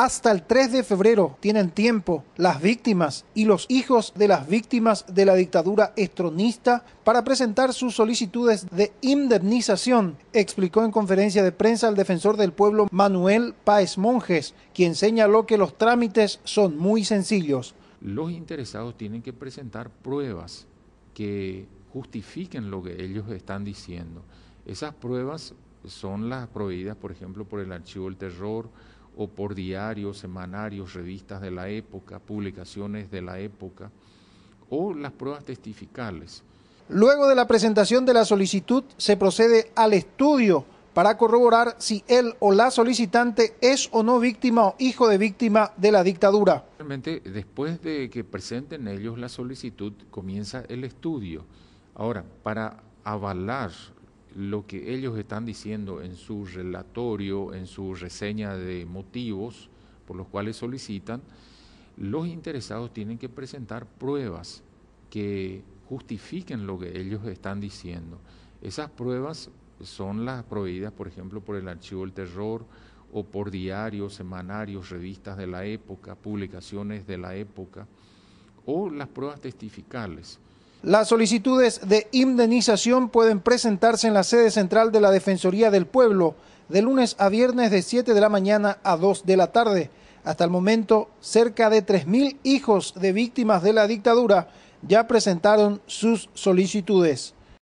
Hasta el 3 de febrero tienen tiempo las víctimas y los hijos de las víctimas de la dictadura estronista para presentar sus solicitudes de indemnización, explicó en conferencia de prensa el defensor del pueblo Manuel Páez Monjes, quien señaló que los trámites son muy sencillos. Los interesados tienen que presentar pruebas que justifiquen lo que ellos están diciendo. Esas pruebas son las proveídas, por ejemplo, por el archivo del terror, o por diarios, semanarios, revistas de la época, publicaciones de la época o las pruebas testificales. Luego de la presentación de la solicitud, se procede al estudio para corroborar si él o la solicitante es o no víctima o hijo de víctima de la dictadura. Realmente, después de que presenten ellos la solicitud, comienza el estudio. Ahora, para avalar lo que ellos están diciendo en su relatorio, en su reseña de motivos por los cuales solicitan, los interesados tienen que presentar pruebas que justifiquen lo que ellos están diciendo. Esas pruebas son las proveídas, por ejemplo, por el Archivo del Terror o por diarios, semanarios, revistas de la época, publicaciones de la época, o las pruebas testificales. Las solicitudes de indemnización pueden presentarse en la sede central de la Defensoría del Pueblo de lunes a viernes de 7 de la mañana a 2 de la tarde. Hasta el momento, cerca de 3.000 hijos de víctimas de la dictadura ya presentaron sus solicitudes.